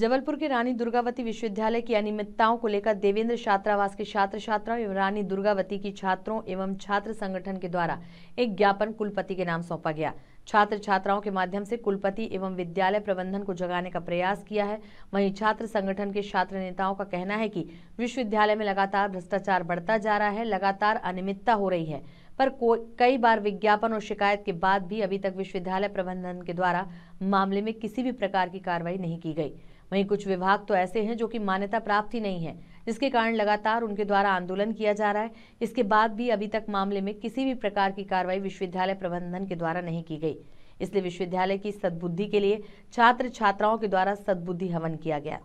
जबलपुर के रानी दुर्गावती विश्वविद्यालय की अनियमितताओं को लेकर देवेंद्र छात्रावास के छात्र छात्राओं एवं रानी दुर्गावती की छात्रों एवं छात्र संगठन के द्वारा एक ज्ञापन कुलपति के नाम सौंपा गया छात्र छात्राओं के माध्यम से कुलपति एवं विद्यालय प्रबंधन को जगाने का प्रयास किया है वहीं छात्र संगठन के छात्र नेताओं का कहना है कि विश्वविद्यालय में लगातार भ्रष्टाचार बढ़ता जा रहा है लगातार अनियमितता हो रही है पर कई बार विज्ञापन और शिकायत के बाद भी अभी तक विश्वविद्यालय प्रबंधन के द्वारा मामले में किसी भी प्रकार की कार्रवाई नहीं की गई वहीं कुछ विभाग तो ऐसे हैं जो कि मान्यता प्राप्त ही नहीं है जिसके कारण लगातार उनके द्वारा आंदोलन किया जा रहा है इसके बाद भी अभी तक मामले में किसी भी प्रकार की कार्रवाई विश्वविद्यालय प्रबंधन के द्वारा नहीं की गई इसलिए विश्वविद्यालय की सद्बुद्धि के लिए छात्र छात्राओं के द्वारा सद्बुद्धि हवन किया गया